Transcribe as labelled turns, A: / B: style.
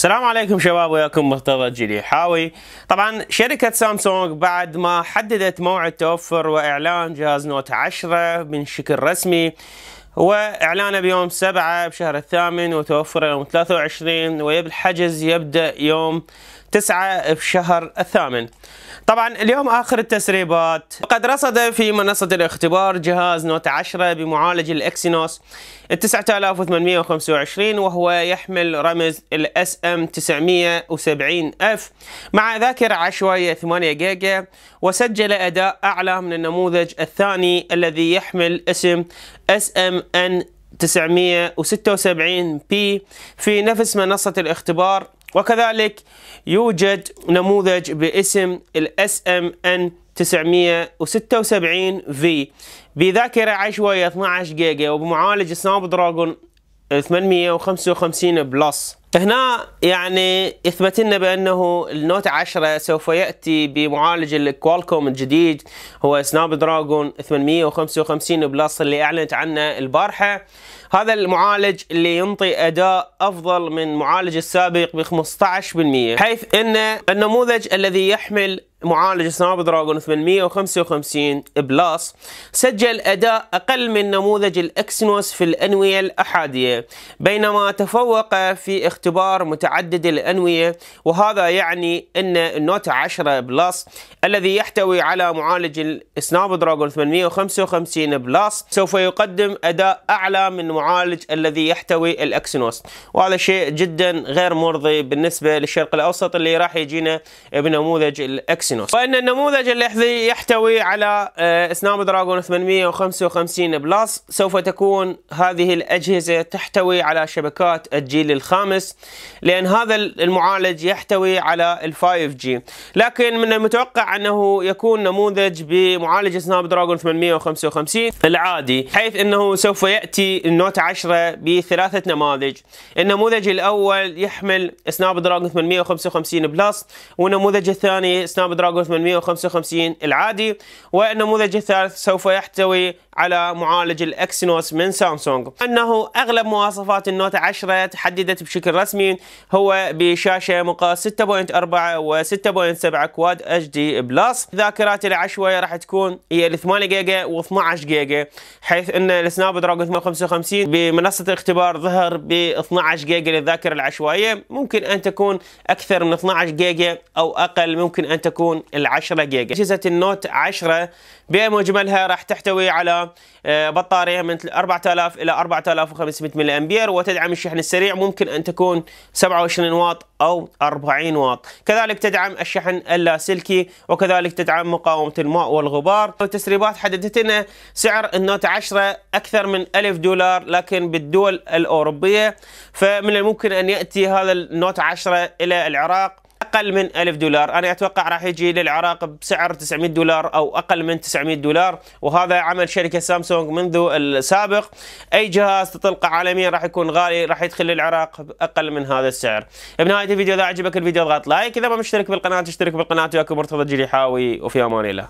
A: السلام عليكم شباب وياكم مرتضى الجلي حاوي طبعا شركة سامسونج بعد ما حددت موعد توفر وإعلان جهاز نوت 10 من شكل رسمي وإعلانه بيوم 7 بشهر الثامن وتوفره يوم 23 ويبدأ الحجز يبدأ يوم 9 بشهر الثامن طبعا اليوم آخر التسريبات وقد رصد في منصة الاختبار جهاز نوت 10 بمعالج الإكسينوس 9825 وهو يحمل رمز الاس ام 970 f مع ذاكرة عشوائية 8 جيجا وسجل أداء أعلى من النموذج الثاني الذي يحمل اسم اس ام ان 976 p في نفس منصة الاختبار وكذلك يوجد نموذج باسم ال SMN 976 V بذاكرة عشوائية 12 جيجا وبمعالج سناب دراجون 855 بلس هنا يعني يثبت لنا بانه النوت 10 سوف ياتي بمعالج الكوالكوم الجديد هو سناب دراجون 855 بلس اللي اعلنت عنه البارحه هذا المعالج اللي ينطي اداء افضل من معالج السابق ب 15% حيث ان النموذج الذي يحمل معالج سناب دراجون 855 بلس سجل أداء أقل من نموذج الاكسنوس في الأنوية الأحادية بينما تفوق في اختبار متعدد الأنوية وهذا يعني أن النوت 10 بلس الذي يحتوي على معالج سناب دراجون 855 بلس سوف يقدم أداء أعلى من معالج الذي يحتوي الاكسنوس وهذا شيء جدا غير مرضي بالنسبة للشرق الأوسط اللي راح يجينا بنموذج الاكسنوس اكسينوس وان النموذج اللحظي يحتوي على سناب دراجون 855 بلس سوف تكون هذه الاجهزه تحتوي على شبكات الجيل الخامس لان هذا المعالج يحتوي على ال 5G لكن من المتوقع انه يكون نموذج بمعالج سناب دراجون 855 العادي حيث انه سوف ياتي النوت 10 بثلاثه نماذج النموذج الاول يحمل سناب دراجون 855 بلس والنموذج الثاني سناب دراجون 855 العادي والنموذج الثالث سوف يحتوي على معالج الاكسينوس من سامسونج انه اغلب مواصفات النوت 10 تحددت بشكل رسمي هو بشاشه مقاس 6.4 و6.7 كواد اتش دي بلس ذاكرات العشوائيه راح تكون هي 8 جيجا و12 جيجا حيث ان السناب دراجون 855 بمنصه الاختبار ظهر ب 12 جيجا للذاكره العشوائيه ممكن ان تكون اكثر من 12 جيجا او اقل ممكن ان تكون تكون ال 10 جيجا أجهزة النوت 10 بمجملها راح تحتوي على آه، بطارية من 4000 إلى 4500 ملي أمبير وتدعم الشحن السريع ممكن أن تكون 27 واط أو 40 واط كذلك تدعم الشحن اللاسلكي وكذلك تدعم مقاومة الماء والغبار التسريبات حددت لنا سعر النوت 10 أكثر من 1000 دولار لكن بالدول الأوروبية فمن الممكن أن يأتي هذا النوت 10 إلى العراق اقل من 1000 دولار انا اتوقع راح يجي للعراق بسعر 900 دولار او اقل من 900 دولار وهذا عمل شركه سامسونج منذ السابق اي جهاز تطلقه عالميا راح يكون غالي راح يدخل للعراق باقل من هذا السعر بنهايه الفيديو اذا عجبك الفيديو اضغط لايك اذا ما مشترك بالقناه تشترك بالقناه وياكم مرتضى الجليحاوي وفي امان الله